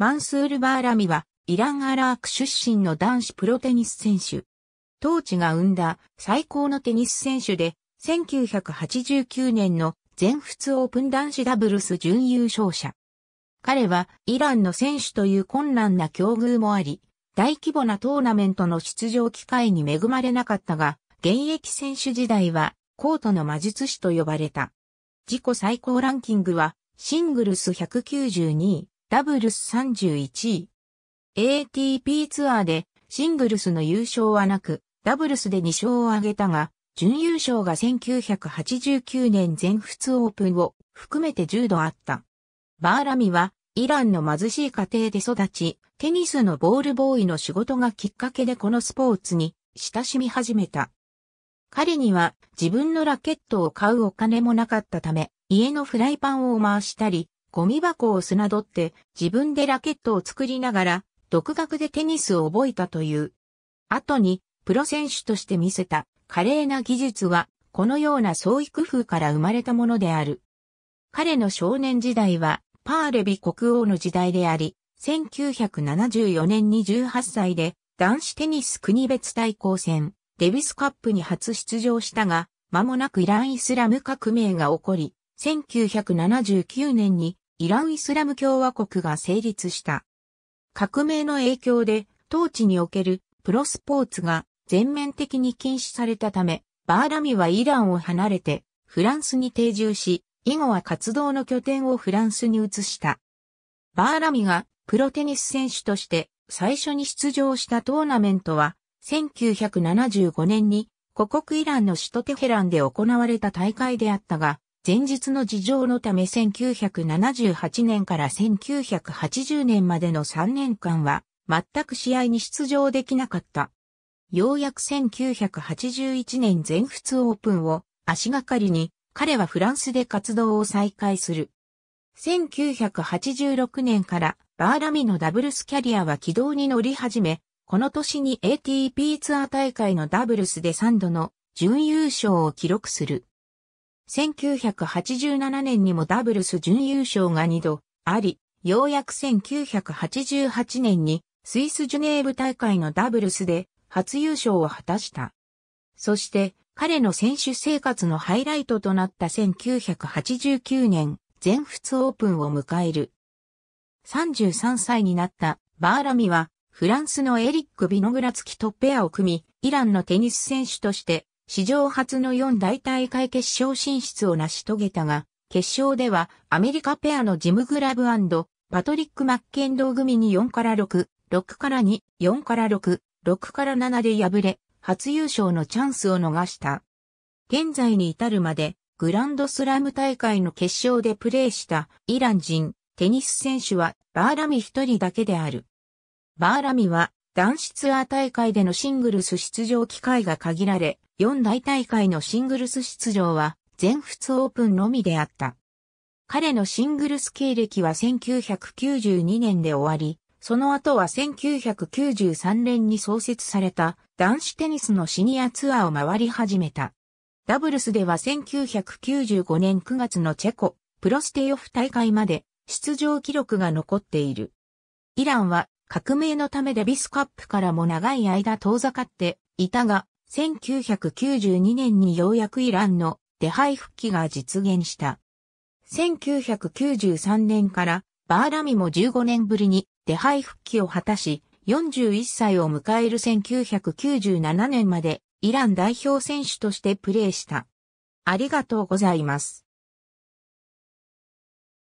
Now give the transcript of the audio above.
マンスール・バーラミは、イラン・アラーク出身の男子プロテニス選手。当地が生んだ最高のテニス選手で、1989年の全仏オープン男子ダブルス準優勝者。彼はイランの選手という困難な境遇もあり、大規模なトーナメントの出場機会に恵まれなかったが、現役選手時代はコートの魔術師と呼ばれた。自己最高ランキングはシングルス192位。ダブルス31位。ATP ツアーでシングルスの優勝はなく、ダブルスで2勝を挙げたが、準優勝が1989年全仏オープンを含めて10度あった。バーラミはイランの貧しい家庭で育ち、テニスのボールボーイの仕事がきっかけでこのスポーツに親しみ始めた。彼には自分のラケットを買うお金もなかったため、家のフライパンを回したり、ゴミ箱を砂取って自分でラケットを作りながら独学でテニスを覚えたという。後にプロ選手として見せた華麗な技術はこのような創意工夫から生まれたものである。彼の少年時代はパーレビ国王の時代であり、1974年に18歳で男子テニス国別対抗戦デビスカップに初出場したが、間もなくイランイスラム革命が起こり、1979年にイラン・イスラム共和国が成立した。革命の影響で、当地におけるプロスポーツが全面的に禁止されたため、バーラミはイランを離れてフランスに定住し、以後は活動の拠点をフランスに移した。バーラミがプロテニス選手として最初に出場したトーナメントは、1975年に、故国イランの首都テヘランで行われた大会であったが、前述の事情のため1978年から1980年までの3年間は全く試合に出場できなかった。ようやく1981年全仏オープンを足がかりに彼はフランスで活動を再開する。1986年からバーラミのダブルスキャリアは軌道に乗り始め、この年に ATP ツアー大会のダブルスで3度の準優勝を記録する。1987年にもダブルス準優勝が2度あり、ようやく1988年にスイスジュネーブ大会のダブルスで初優勝を果たした。そして彼の選手生活のハイライトとなった1989年全仏オープンを迎える。33歳になったバーラミはフランスのエリック・ビノグラツキとペアを組み、イランのテニス選手として史上初の4大大会決勝進出を成し遂げたが、決勝ではアメリカペアのジム・グラブパトリック・マッケンドー組に4から6、6から2、4から6、6から7で敗れ、初優勝のチャンスを逃した。現在に至るまで、グランドスラム大会の決勝でプレーしたイラン人、テニス選手はバーラミ一人だけである。バーラミは男子ツアー大会でのシングルス出場機会が限られ、4大大会のシングルス出場は全仏オープンのみであった。彼のシングルス経歴は1992年で終わり、その後は1993年に創設された男子テニスのシニアツアーを回り始めた。ダブルスでは1995年9月のチェコ、プロステヨオフ大会まで出場記録が残っている。イランは革命のためデビスカップからも長い間遠ざかっていたが、1992年にようやくイランの出廃復帰が実現した。1993年からバーラミも15年ぶりに出廃復帰を果たし、41歳を迎える1997年までイラン代表選手としてプレーした。ありがとうございます。